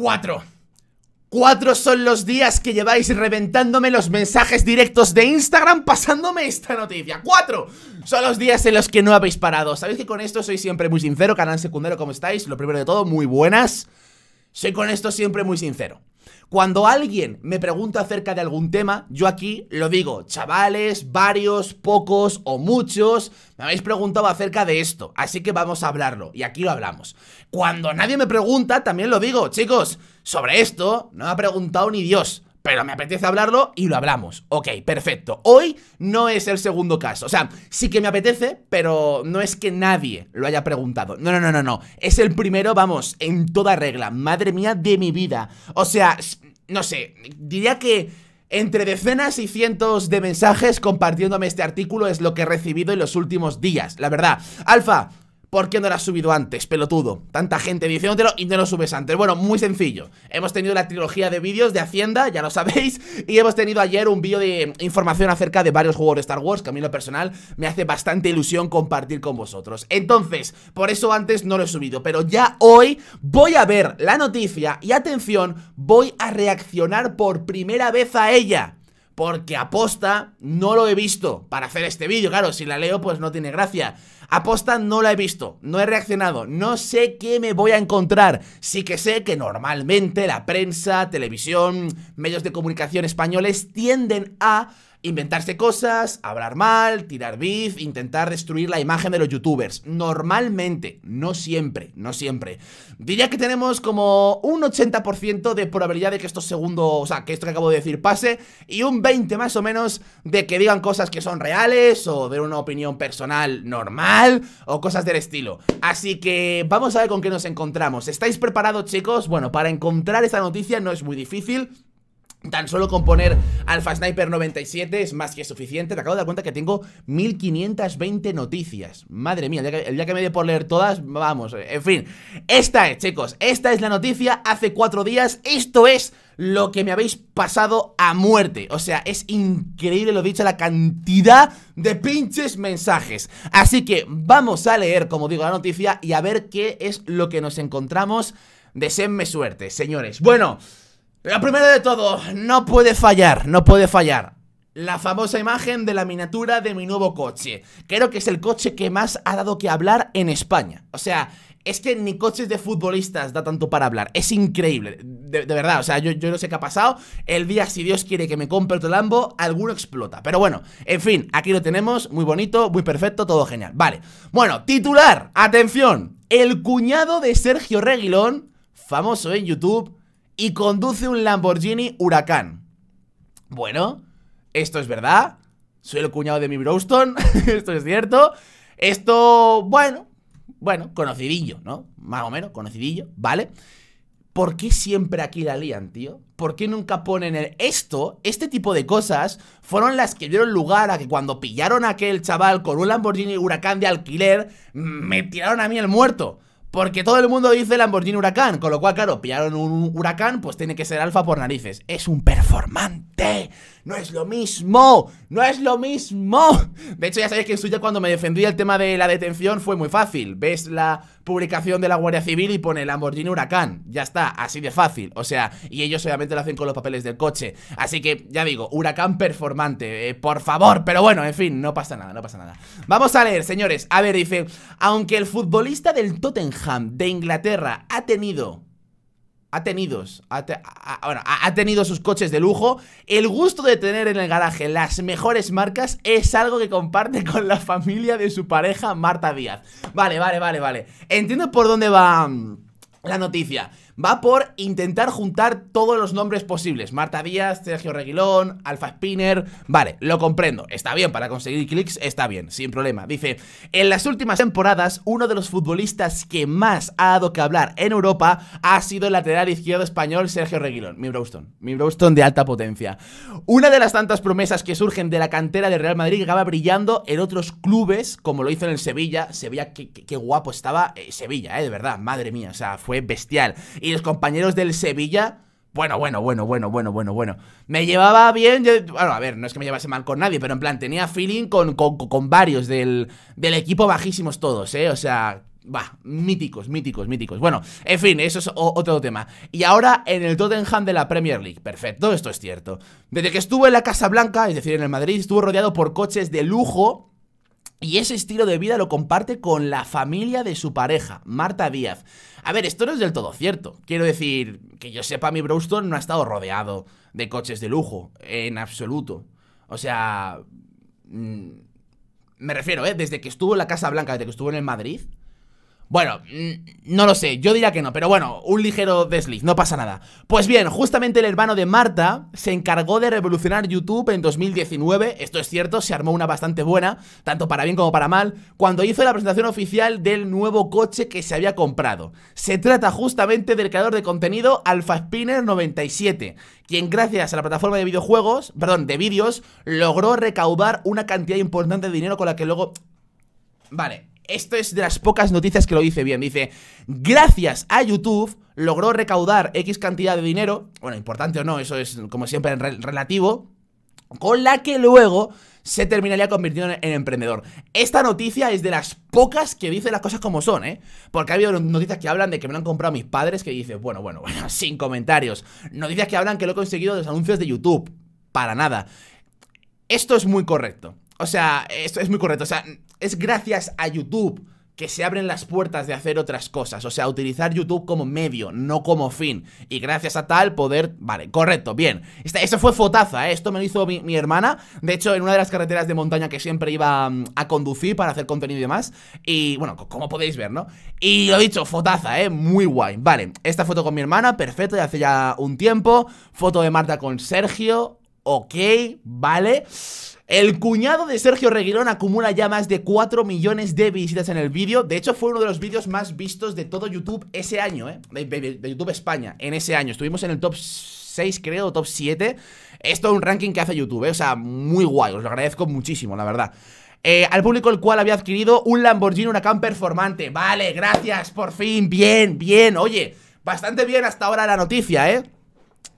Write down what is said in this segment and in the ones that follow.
Cuatro. Cuatro son los días que lleváis reventándome los mensajes directos de Instagram pasándome esta noticia. Cuatro son los días en los que no habéis parado. Sabéis que con esto soy siempre muy sincero, canal secundario, ¿cómo estáis? Lo primero de todo, muy buenas. Soy con esto siempre muy sincero. Cuando alguien me pregunta acerca de algún tema, yo aquí lo digo, chavales, varios, pocos o muchos, me habéis preguntado acerca de esto, así que vamos a hablarlo, y aquí lo hablamos. Cuando nadie me pregunta, también lo digo, chicos, sobre esto no me ha preguntado ni Dios pero me apetece hablarlo y lo hablamos. Ok, perfecto. Hoy no es el segundo caso. O sea, sí que me apetece, pero no es que nadie lo haya preguntado. No, no, no, no, no. Es el primero, vamos, en toda regla. Madre mía de mi vida. O sea, no sé, diría que entre decenas y cientos de mensajes compartiéndome este artículo es lo que he recibido en los últimos días, la verdad. Alfa, ¿Por qué no lo has subido antes, pelotudo? Tanta gente diciéndotelo y no lo subes antes. Bueno, muy sencillo. Hemos tenido la trilogía de vídeos de Hacienda, ya lo sabéis. Y hemos tenido ayer un vídeo de información acerca de varios juegos de Star Wars, que a mí lo personal me hace bastante ilusión compartir con vosotros. Entonces, por eso antes no lo he subido. Pero ya hoy voy a ver la noticia y atención, voy a reaccionar por primera vez a ella porque aposta no lo he visto para hacer este vídeo. Claro, si la leo pues no tiene gracia. Aposta no la he visto, no he reaccionado, no sé qué me voy a encontrar. Sí que sé que normalmente la prensa, televisión, medios de comunicación españoles tienden a Inventarse cosas, hablar mal, tirar beef, intentar destruir la imagen de los youtubers. Normalmente, no siempre, no siempre. Diría que tenemos como un 80% de probabilidad de que estos segundos, o sea, que esto que acabo de decir pase, y un 20 más o menos de que digan cosas que son reales o de una opinión personal normal o cosas del estilo. Así que vamos a ver con qué nos encontramos. ¿Estáis preparados, chicos? Bueno, para encontrar esta noticia no es muy difícil. Tan solo con poner Alpha Sniper 97 es más que suficiente. Te acabo de dar cuenta que tengo 1520 noticias. Madre mía, el día, que, me dé por leer todas, vamos. En fin, esta es, chicos, esta es la noticia hace cuatro días. Esto es lo que me habéis pasado a muerte. O sea, es increíble lo dicho, la cantidad de pinches mensajes. Así que vamos a leer, como digo, la noticia y a ver qué es lo que nos encontramos. Deseenme suerte, señores. Bueno. Lo primero de todo, no puede fallar, no puede fallar. La famosa imagen de la miniatura de mi nuevo coche. Creo que es el coche que más ha dado que hablar en España. O sea, es que ni coches de futbolistas da tanto para hablar. Es increíble. De, verdad, o sea, yo, yo, no sé qué ha pasado. El día, si Dios quiere que me compre otro Lambo, alguno explota. Pero bueno, en fin, aquí lo tenemos. Muy bonito, muy perfecto, todo genial. Vale. Bueno, titular. Atención. El cuñado de Sergio Reguilón, famoso en YouTube y conduce un Lamborghini Huracán. Bueno, esto es verdad. Soy el cuñado de mi Browston, esto es cierto. Esto, bueno, bueno, conocidillo, ¿no? Más o menos, conocidillo, ¿vale? ¿Por qué siempre aquí la lían, tío? ¿Por qué nunca ponen el esto? Este tipo de cosas fueron las que dieron lugar a que cuando pillaron a aquel chaval con un Lamborghini Huracán de alquiler, me tiraron a mí el muerto. Porque todo el mundo dice Lamborghini Huracán, con lo cual, claro, pillaron un huracán, pues tiene que ser alfa por narices. Es un performante. No es lo mismo. No es lo mismo. De hecho, ya sabéis que en suya cuando me defendí el tema de la detención fue muy fácil. Ves la publicación de la Guardia Civil y pone Lamborghini Huracán. Ya está, así de fácil. O sea, y ellos obviamente lo hacen con los papeles del coche. Así que, ya digo, huracán performante. Eh, por favor, pero bueno, en fin, no pasa nada, no pasa nada. Vamos a leer, señores. A ver, dice, aunque el futbolista del Tottenham de Inglaterra ha tenido ha tenido, ha, ha, tenido sus coches de lujo. El gusto de tener en el garaje las mejores marcas es algo que comparte con la familia de su pareja Marta Díaz. Vale, vale, vale, vale. Entiendo por dónde va mm, la noticia va por intentar juntar todos los nombres posibles. Marta Díaz, Sergio Reguilón, Alfa Spinner... Vale, lo comprendo. Está bien, para conseguir clics está bien, sin problema. Dice, en las últimas temporadas, uno de los futbolistas que más ha dado que hablar en Europa ha sido el lateral izquierdo español Sergio Reguilón. Mi Browston, mi Browston de alta potencia. Una de las tantas promesas que surgen de la cantera de Real Madrid que acaba brillando en otros clubes, como lo hizo en el Sevilla. Sevilla, qué, guapo estaba eh, Sevilla, eh, de verdad, madre mía, o sea, fue bestial. Y y los compañeros del Sevilla. Bueno, bueno, bueno, bueno, bueno, bueno, bueno. Me llevaba bien. bueno, a ver, no es que me llevase mal con nadie, pero en plan, tenía feeling con, con, varios del, del equipo bajísimos todos, ¿eh? O sea, va míticos, míticos, míticos. Bueno, en fin, eso es otro tema. Y ahora en el Tottenham de la Premier League. Perfecto, esto es cierto. Desde que estuvo en la Casa Blanca, es decir, en el Madrid, estuvo rodeado por coches de lujo y ese estilo de vida lo comparte con la familia de su pareja, Marta Díaz. A ver, esto no es del todo cierto. Quiero decir, que yo sepa, mi Browstone no ha estado rodeado de coches de lujo, en absoluto. O sea... Mm, me refiero, ¿eh? Desde que estuvo en la Casa Blanca, desde que estuvo en el Madrid, bueno, no lo sé, yo diría que no, pero bueno, un ligero desliz, no pasa nada. Pues bien, justamente el hermano de Marta se encargó de revolucionar YouTube en 2019, esto es cierto, se armó una bastante buena, tanto para bien como para mal, cuando hizo la presentación oficial del nuevo coche que se había comprado. Se trata justamente del creador de contenido Alfa Spinner 97, quien gracias a la plataforma de videojuegos, perdón, de vídeos, logró recaudar una cantidad importante de dinero con la que luego... Vale, esto es de las pocas noticias que lo dice bien. Dice, gracias a YouTube logró recaudar X cantidad de dinero, bueno, importante o no, eso es como siempre relativo, con la que luego se terminaría convirtiendo en emprendedor. Esta noticia es de las pocas que dice las cosas como son, ¿eh? Porque ha habido noticias que hablan de que me lo han comprado mis padres, que dice, bueno, bueno, bueno, sin comentarios. Noticias que hablan que lo he conseguido de los anuncios de YouTube. Para nada. Esto es muy correcto. O sea, esto es muy correcto. O sea, es gracias a YouTube que se abren las puertas de hacer otras cosas, o sea, utilizar YouTube como medio, no como fin, y gracias a tal poder, vale, correcto, bien, Esta, eso fue fotaza, ¿eh? esto me lo hizo mi, hermana, de hecho, en una de las carreteras de montaña que siempre iba mm, a, conducir para hacer contenido y demás, y bueno, como podéis ver, ¿no? Y lo dicho, fotaza, ¿eh? Muy guay, vale, esta foto con mi hermana, perfecto, de hace ya un tiempo, foto de Marta con Sergio, ok, vale... El cuñado de Sergio Reguilón acumula ya más de 4 millones de visitas en el vídeo. De hecho, fue uno de los vídeos más vistos de todo YouTube ese año, ¿eh? De, YouTube España, en ese año. Estuvimos en el top 6, creo, top 7. Esto es un ranking que hace YouTube, ¿eh? O sea, muy guay. Os lo agradezco muchísimo, la verdad. Eh, al público el cual había adquirido un Lamborghini Huracán performante. Vale, gracias, por fin, bien, bien. Oye, bastante bien hasta ahora la noticia, ¿eh?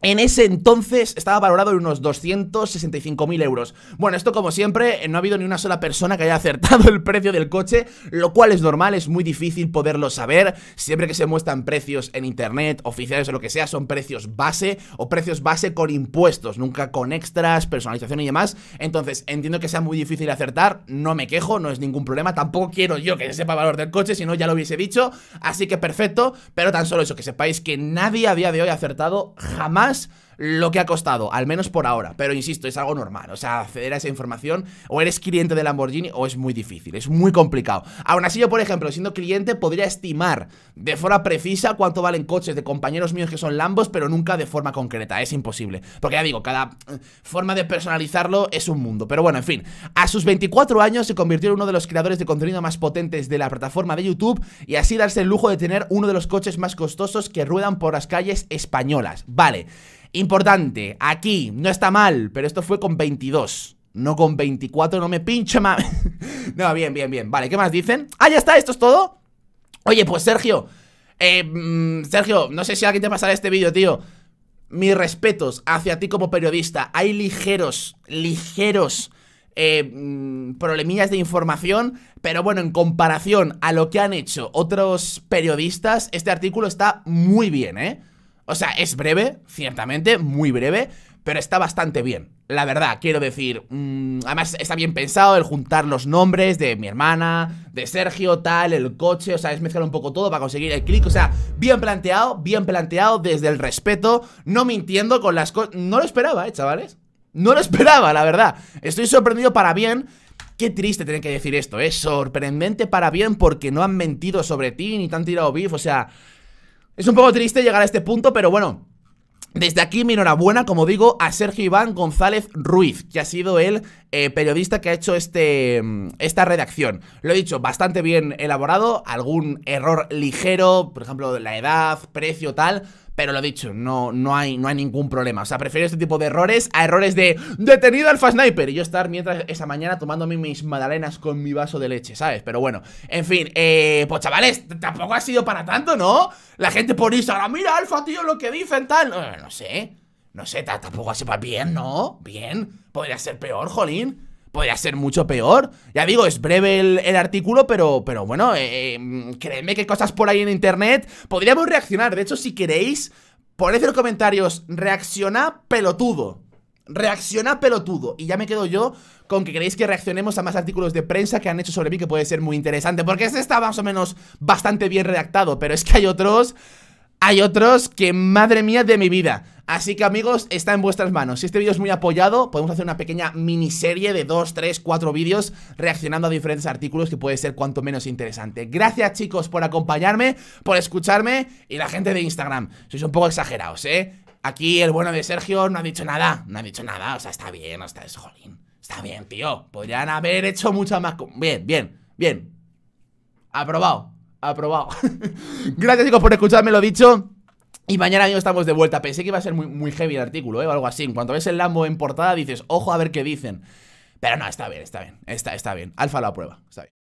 En ese entonces estaba valorado en unos 265.000 euros. Bueno, esto como siempre, eh, no ha habido ni una sola persona que haya acertado el precio del coche, lo cual es normal, es muy difícil poderlo saber. Siempre que se muestran precios en internet, oficiales o lo que sea, son precios base o precios base con impuestos, nunca con extras, personalización y demás. Entonces, entiendo que sea muy difícil acertar, no me quejo, no es ningún problema, tampoco quiero yo que sepa el valor del coche, si no ya lo hubiese dicho, así que perfecto, pero tan solo eso, que sepáis que nadie a día de hoy ha acertado jamás más lo que ha costado, al menos por ahora. Pero insisto, es algo normal. O sea, acceder a esa información, o eres cliente de Lamborghini, o es muy difícil, es muy complicado. Aún así, yo, por ejemplo, siendo cliente, podría estimar de forma precisa cuánto valen coches de compañeros míos que son Lambos, pero nunca de forma concreta. Es imposible. Porque ya digo, cada eh, forma de personalizarlo es un mundo. Pero bueno, en fin. A sus 24 años se convirtió en uno de los creadores de contenido más potentes de la plataforma de YouTube y así darse el lujo de tener uno de los coches más costosos que ruedan por las calles españolas. Vale. Importante, aquí, no está mal, pero esto fue con 22. No con 24, no me pinche más. no, bien, bien, bien. Vale, ¿qué más dicen? Ah, ya está, esto es todo. Oye, pues Sergio. Eh, mm, Sergio, no sé si alguien te pasará este vídeo, tío. Mis respetos hacia ti como periodista. Hay ligeros, ligeros eh, mm, problemillas de información, pero bueno, en comparación a lo que han hecho otros periodistas, este artículo está muy bien, ¿eh? O sea, es breve, ciertamente, muy breve, pero está bastante bien. La verdad, quiero decir, mm, además está bien pensado el juntar los nombres de mi hermana, de Sergio, tal, el coche, o sea, es mezclar un poco todo para conseguir el clic, o sea, bien planteado, bien planteado desde el respeto, no mintiendo con las cosas, no lo esperaba, eh, chavales. No lo esperaba, la verdad. Estoy sorprendido para bien. Qué triste tener que decir esto, es ¿eh? sorprendente para bien porque no han mentido sobre ti ni te han tirado beef, o sea, es un poco triste llegar a este punto, pero bueno, desde aquí mi enhorabuena, como digo, a Sergio Iván González Ruiz, que ha sido el eh, periodista que ha hecho este, mm, esta redacción. Lo he dicho, bastante bien elaborado, algún error ligero, por ejemplo, la edad, precio, tal, pero lo dicho, no, no, hay, no hay ningún problema. O sea, prefiero este tipo de errores a errores de detenido alfa sniper y yo estar mientras esa mañana tomándome mis magdalenas con mi vaso de leche, ¿sabes? Pero bueno, en fin, eh, pues chavales, tampoco ha sido para tanto, ¿no? La gente por ahora mira alfa, tío, lo que dicen, tal. No, eh, no sé, no sé, tampoco ha sido para bien, ¿no? Bien, podría ser peor, jolín podría ser mucho peor. Ya digo, es breve el, artículo, pero, pero bueno, eh, eh créeme que cosas por ahí en internet podríamos reaccionar. De hecho, si queréis, poned en los comentarios, reacciona pelotudo. Reacciona pelotudo. Y ya me quedo yo con que queréis que reaccionemos a más artículos de prensa que han hecho sobre mí que puede ser muy interesante. Porque este está más o menos bastante bien redactado, pero es que hay otros hay otros que madre mía de mi vida. Así que amigos, está en vuestras manos Si este vídeo es muy apoyado, podemos hacer una pequeña miniserie de 2, 3, 4 vídeos Reaccionando a diferentes artículos que puede ser cuanto menos interesante Gracias chicos por acompañarme, por escucharme Y la gente de Instagram, sois un poco exagerados, ¿eh? Aquí el bueno de Sergio no ha dicho nada, no ha dicho nada O sea, está bien, está, jolín Está bien, tío, podrían haber hecho muchas más Bien, bien, bien Aprobado aprobado. Gracias, chicos, por escucharme lo dicho. Y mañana mismo estamos de vuelta. Pensé que iba a ser muy, heavy el artículo, ¿eh? O algo así. En cuanto ves el Lambo en portada, dices, ojo a ver qué dicen. Pero no, está bien, está bien. Está, está bien. Alfa lo aprueba. Está bien.